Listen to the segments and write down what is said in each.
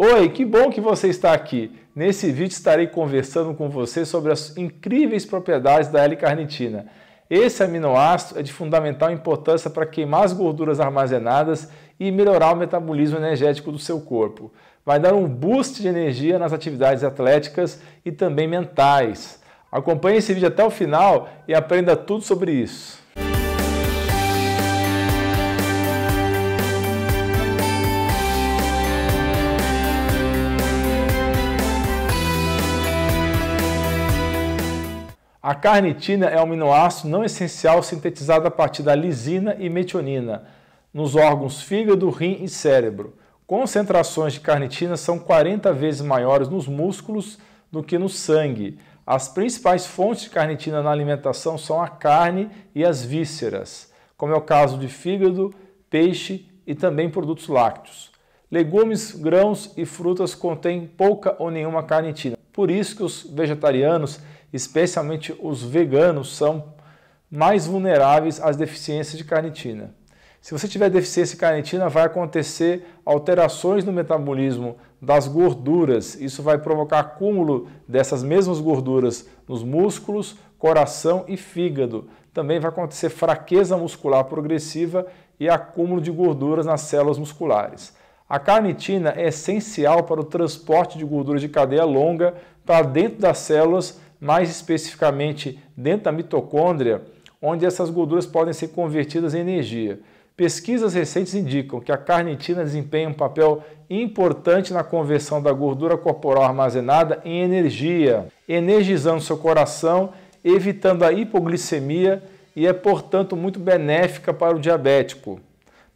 Oi, que bom que você está aqui. Nesse vídeo estarei conversando com você sobre as incríveis propriedades da L-carnitina. Esse aminoácido é de fundamental importância para queimar as gorduras armazenadas e melhorar o metabolismo energético do seu corpo. Vai dar um boost de energia nas atividades atléticas e também mentais. Acompanhe esse vídeo até o final e aprenda tudo sobre isso. A carnitina é um aminoácido não essencial sintetizado a partir da lisina e metionina nos órgãos fígado, rim e cérebro. Concentrações de carnitina são 40 vezes maiores nos músculos do que no sangue. As principais fontes de carnitina na alimentação são a carne e as vísceras, como é o caso de fígado, peixe e também produtos lácteos. Legumes, grãos e frutas contêm pouca ou nenhuma carnitina. Por isso que os vegetarianos, especialmente os veganos, são mais vulneráveis às deficiências de carnitina. Se você tiver deficiência de carnitina, vai acontecer alterações no metabolismo das gorduras. Isso vai provocar acúmulo dessas mesmas gorduras nos músculos, coração e fígado. Também vai acontecer fraqueza muscular progressiva e acúmulo de gorduras nas células musculares. A carnitina é essencial para o transporte de gordura de cadeia longa para dentro das células, mais especificamente dentro da mitocôndria, onde essas gorduras podem ser convertidas em energia. Pesquisas recentes indicam que a carnitina desempenha um papel importante na conversão da gordura corporal armazenada em energia, energizando seu coração, evitando a hipoglicemia e é, portanto, muito benéfica para o diabético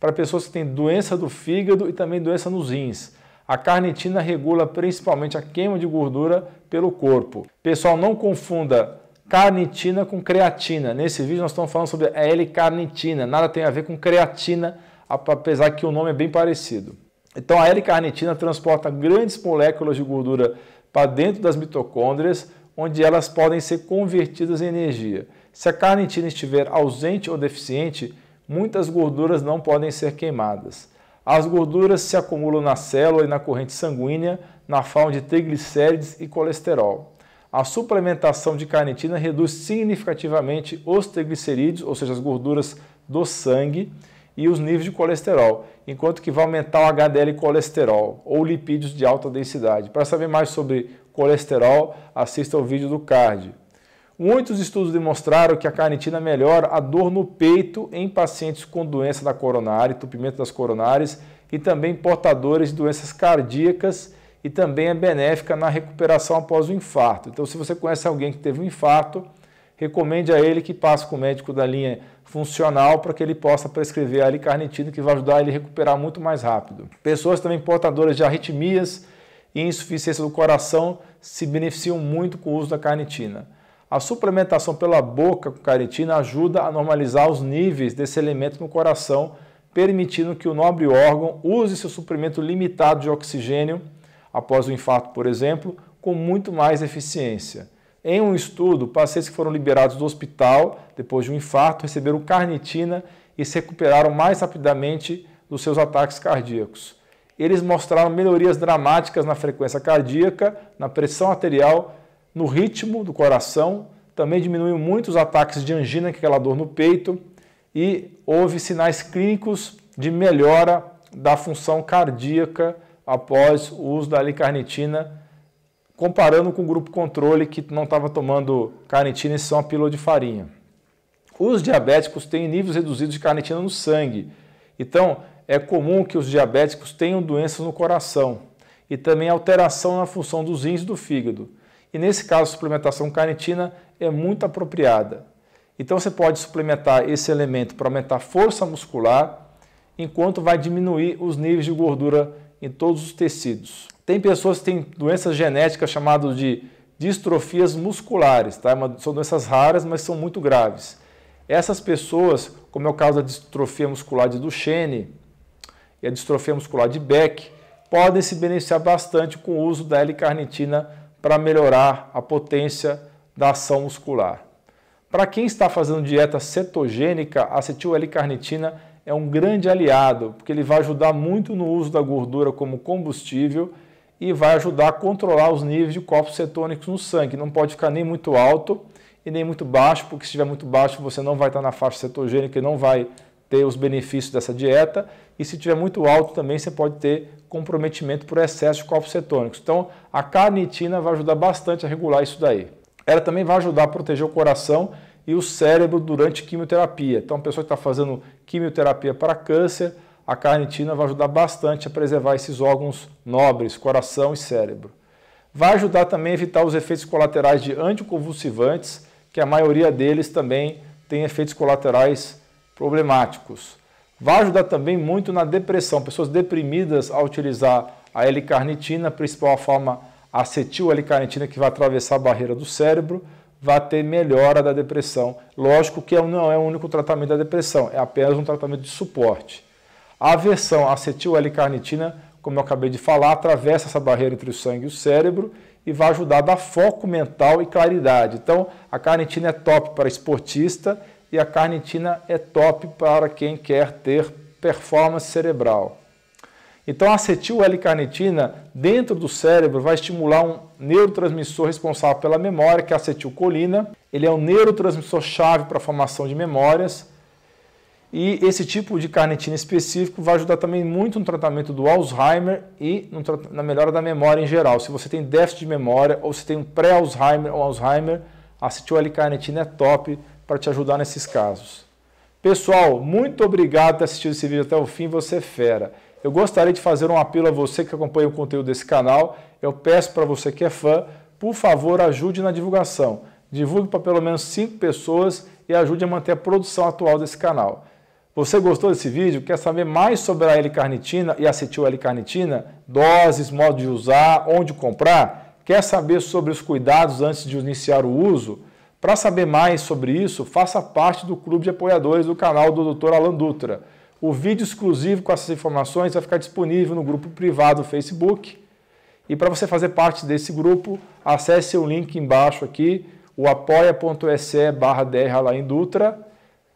para pessoas que têm doença do fígado e também doença nos rins. A carnitina regula principalmente a queima de gordura pelo corpo. Pessoal, não confunda carnitina com creatina. Nesse vídeo nós estamos falando sobre a L-carnitina, nada tem a ver com creatina, apesar que o nome é bem parecido. Então a L-carnitina transporta grandes moléculas de gordura para dentro das mitocôndrias, onde elas podem ser convertidas em energia. Se a carnitina estiver ausente ou deficiente, muitas gorduras não podem ser queimadas. As gorduras se acumulam na célula e na corrente sanguínea, na forma de triglicérides e colesterol. A suplementação de carnitina reduz significativamente os triglicerídeos, ou seja, as gorduras do sangue, e os níveis de colesterol, enquanto que vai aumentar o HDL colesterol ou lipídios de alta densidade. Para saber mais sobre colesterol, assista ao vídeo do CARD. Muitos estudos demonstraram que a carnitina melhora a dor no peito em pacientes com doença da coronária, entupimento das coronárias e também portadores de doenças cardíacas e também é benéfica na recuperação após o infarto. Então, se você conhece alguém que teve um infarto, recomende a ele que passe com o médico da linha funcional para que ele possa prescrever a carnitina que vai ajudar ele a recuperar muito mais rápido. Pessoas também portadoras de arritmias e insuficiência do coração se beneficiam muito com o uso da carnitina. A suplementação pela boca com caritina ajuda a normalizar os níveis desse elemento no coração, permitindo que o nobre órgão use seu suprimento limitado de oxigênio após o infarto, por exemplo, com muito mais eficiência. Em um estudo, pacientes que foram liberados do hospital depois de um infarto receberam carnitina e se recuperaram mais rapidamente dos seus ataques cardíacos. Eles mostraram melhorias dramáticas na frequência cardíaca, na pressão arterial no ritmo do coração, também diminuiu muito os ataques de angina, que é aquela dor no peito, e houve sinais clínicos de melhora da função cardíaca após o uso da alicarnitina, comparando com o grupo controle que não estava tomando carnitina e só uma pílula de farinha. Os diabéticos têm níveis reduzidos de carnitina no sangue, então é comum que os diabéticos tenham doenças no coração e também alteração na função dos rins e do fígado. E nesse caso, a suplementação carnitina é muito apropriada. Então você pode suplementar esse elemento para aumentar a força muscular, enquanto vai diminuir os níveis de gordura em todos os tecidos. Tem pessoas que têm doenças genéticas chamadas de distrofias musculares, tá? É são doenças raras, mas são muito graves. Essas pessoas, como é o caso da distrofia muscular de Duchenne e a distrofia muscular de Beck, podem se beneficiar bastante com o uso da L-carnitina para melhorar a potência da ação muscular. Para quem está fazendo dieta cetogênica, a acetil L-carnitina é um grande aliado, porque ele vai ajudar muito no uso da gordura como combustível e vai ajudar a controlar os níveis de corpos cetônicos no sangue. Não pode ficar nem muito alto e nem muito baixo, porque se estiver muito baixo você não vai estar na faixa cetogênica e não vai ter os benefícios dessa dieta e se tiver muito alto também você pode ter comprometimento por excesso de corpos cetônicos. Então a carnitina vai ajudar bastante a regular isso daí. Ela também vai ajudar a proteger o coração e o cérebro durante quimioterapia. Então a pessoa que está fazendo quimioterapia para câncer, a carnitina vai ajudar bastante a preservar esses órgãos nobres, coração e cérebro. Vai ajudar também a evitar os efeitos colaterais de anticonvulsivantes, que a maioria deles também tem efeitos colaterais problemáticos. Vai ajudar também muito na depressão. Pessoas deprimidas ao utilizar a L-carnitina, a forma acetil L-carnitina que vai atravessar a barreira do cérebro, vai ter melhora da depressão. Lógico que não é o único tratamento da depressão, é apenas um tratamento de suporte. A aversão acetil L-carnitina, como eu acabei de falar, atravessa essa barreira entre o sangue e o cérebro e vai ajudar a dar foco mental e claridade. Então, a carnitina é top para esportista e a carnitina é top para quem quer ter performance cerebral. Então, a acetil-L-carnitina dentro do cérebro vai estimular um neurotransmissor responsável pela memória, que é a acetilcolina. Ele é um neurotransmissor chave para a formação de memórias. E esse tipo de carnitina específico vai ajudar também muito no tratamento do Alzheimer e na melhora da memória em geral. Se você tem déficit de memória ou se tem um pré-Alzheimer ou Alzheimer, acetil-L-carnitina é top para te ajudar nesses casos. Pessoal, muito obrigado por ter assistido esse vídeo até o fim, você é fera. Eu gostaria de fazer um apelo a você que acompanha o conteúdo desse canal. Eu peço para você que é fã, por favor, ajude na divulgação. Divulgue para pelo menos 5 pessoas e ajude a manter a produção atual desse canal. Você gostou desse vídeo? Quer saber mais sobre a L-carnitina e acetil L-carnitina? Doses, modo de usar, onde comprar? Quer saber sobre os cuidados antes de iniciar o uso? Para saber mais sobre isso, faça parte do clube de apoiadores do canal do Dr. Alan Dutra. O vídeo exclusivo com essas informações vai ficar disponível no grupo privado do Facebook. E para você fazer parte desse grupo, acesse o link embaixo aqui, o apoia.se Dutra.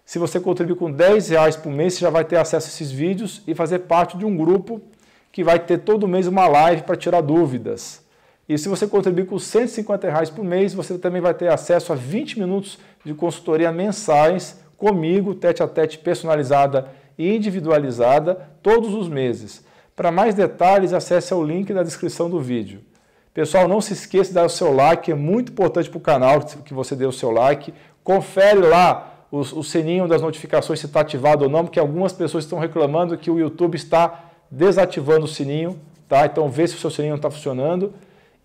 Se você contribuir com R$10 por mês, você já vai ter acesso a esses vídeos e fazer parte de um grupo que vai ter todo mês uma live para tirar dúvidas. E se você contribuir com 150 reais por mês, você também vai ter acesso a 20 minutos de consultoria mensais comigo, tete a tete personalizada e individualizada, todos os meses. Para mais detalhes, acesse o link na descrição do vídeo. Pessoal, não se esqueça de dar o seu like, é muito importante para o canal que você dê o seu like. Confere lá o, o sininho das notificações se está ativado ou não, porque algumas pessoas estão reclamando que o YouTube está desativando o sininho, tá? Então vê se o seu sininho está funcionando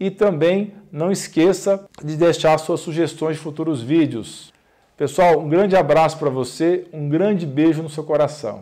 e também não esqueça de deixar suas sugestões de futuros vídeos. Pessoal, um grande abraço para você, um grande beijo no seu coração.